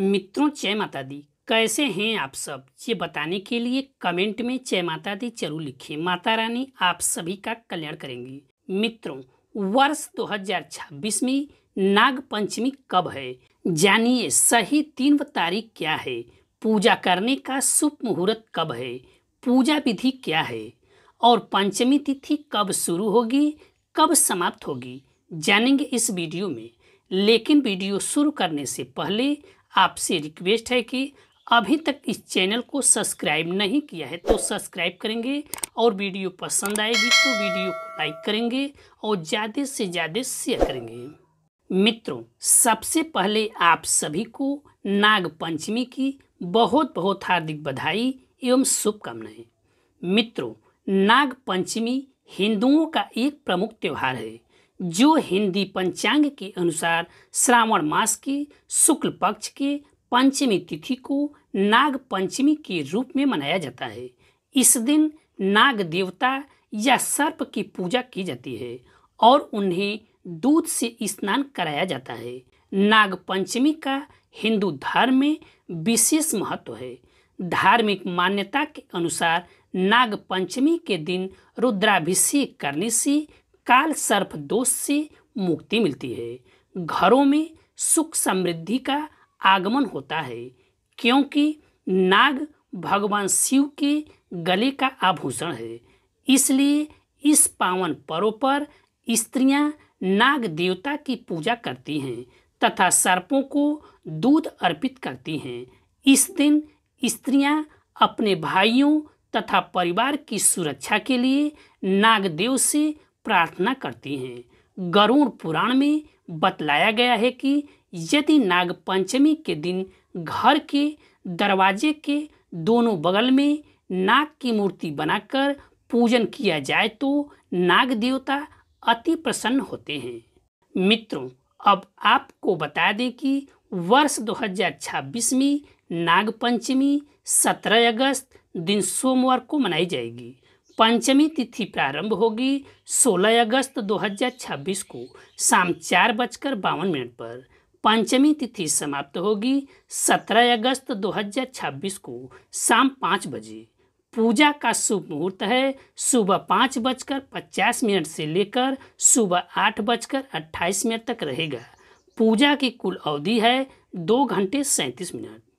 मित्रों जय माता दी कैसे हैं आप सब ये बताने के लिए कमेंट में जय माता दी जरूर लिखें माता रानी आप सभी का कल्याण करेंगी मित्रों वर्ष 2026 में नाग पंचमी कब है जानिए सही तीन तारीख क्या है पूजा करने का शुभ मुहूर्त कब है पूजा विधि क्या है और पंचमी तिथि कब शुरू होगी कब समाप्त होगी जानेंगे इस वीडियो में लेकिन वीडियो शुरू करने से पहले आपसे रिक्वेस्ट है कि अभी तक इस चैनल को सब्सक्राइब नहीं किया है तो सब्सक्राइब करेंगे और वीडियो पसंद आएगी तो वीडियो को लाइक करेंगे और ज़्यादा से ज़्यादा शेयर करेंगे मित्रों सबसे पहले आप सभी को नाग पंचमी की बहुत बहुत हार्दिक बधाई एवं शुभकामनाएं मित्रों नाग पंचमी हिंदुओं का एक प्रमुख त्यौहार है जो हिंदी पंचांग के अनुसार श्रावण मास के शुक्ल पक्ष के पंचमी तिथि को नाग पंचमी के रूप में मनाया जाता है इस दिन नाग देवता या सर्प की पूजा की जाती है और उन्हें दूध से स्नान कराया जाता है नाग पंचमी का हिंदू धर्म में विशेष महत्व है धार्मिक मान्यता के अनुसार नाग पंचमी के दिन रुद्राभिषेक करने से काल सर्प दोष से मुक्ति मिलती है घरों में सुख समृद्धि का आगमन होता है क्योंकि नाग भगवान शिव के गले का आभूषण है इसलिए इस पावन पर्व पर स्त्रियां नाग देवता की पूजा करती हैं तथा सर्पों को दूध अर्पित करती हैं इस दिन स्त्रियां अपने भाइयों तथा परिवार की सुरक्षा के लिए नागदेव से प्रार्थना करती हैं गरुण पुराण में बतलाया गया है कि यदि नागपंचमी के दिन घर के दरवाजे के दोनों बगल में नाग की मूर्ति बनाकर पूजन किया जाए तो नाग देवता अति प्रसन्न होते हैं मित्रों अब आपको बता दें कि वर्ष 2026 में नागपंचमी 17 अगस्त दिन सोमवार को मनाई जाएगी पंचमी तिथि प्रारंभ होगी 16 अगस्त 2026 को शाम चार बजकर बावन मिनट पर पंचमी तिथि समाप्त होगी 17 अगस्त 2026 को शाम पाँच बजे पूजा का शुभ मुहूर्त है सुबह पाँच बजकर पचास मिनट से लेकर सुबह आठ बजकर अट्ठाईस मिनट तक रहेगा पूजा की कुल अवधि है दो घंटे सैंतीस मिनट